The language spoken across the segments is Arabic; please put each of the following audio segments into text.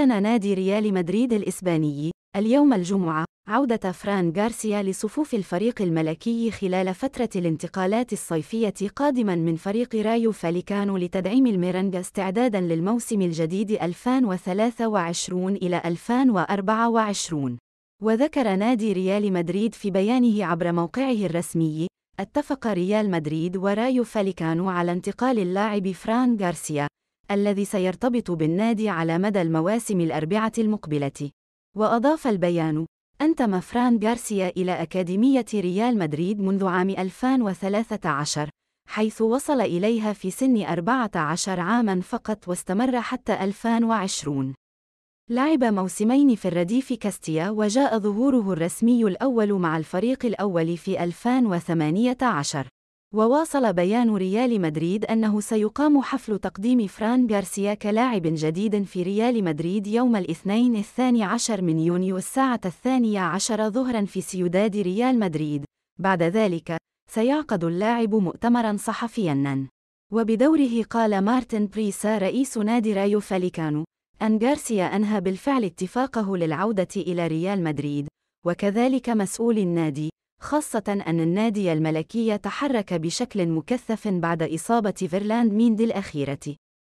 أعلن نادي ريال مدريد الإسباني اليوم الجمعة عودة فران غارسيا لصفوف الفريق الملكي خلال فترة الانتقالات الصيفية قادما من فريق رايو فاليكانو لتدعيم الميرنغا استعدادا للموسم الجديد 2023 إلى 2024 وذكر نادي ريال مدريد في بيانه عبر موقعه الرسمي اتفق ريال مدريد ورايو فاليكانو على انتقال اللاعب فران غارسيا الذي سيرتبط بالنادي على مدى المواسم الأربعة المقبلة. وأضاف البيان: أنتم فران غارسيا إلى أكاديمية ريال مدريد منذ عام 2013 حيث وصل إليها في سن 14 عامًا فقط واستمر حتى 2020. لعب موسمين في الرديف كاستيا وجاء ظهوره الرسمي الأول مع الفريق الأول في 2018. وواصل بيان ريال مدريد أنه سيقام حفل تقديم فران غارسيا كلاعب جديد في ريال مدريد يوم الاثنين الثاني عشر من يونيو الساعة الثانية عشر ظهرا في سيوداد ريال مدريد بعد ذلك سيعقد اللاعب مؤتمرا صحفيا وبدوره قال مارتن بريسا رئيس نادي رايو فاليكانو أن غارسيا أنهى بالفعل اتفاقه للعودة إلى ريال مدريد وكذلك مسؤول النادي خاصة أن النادي الملكي تحرك بشكل مكثف بعد إصابة فيرلاند ميند الأخيرة.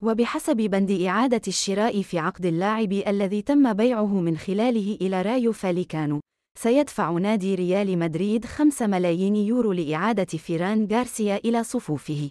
وبحسب بند إعادة الشراء في عقد اللاعب الذي تم بيعه من خلاله إلى رايو فاليكانو، سيدفع نادي ريال مدريد 5 ملايين يورو لإعادة فيران غارسيا إلى صفوفه.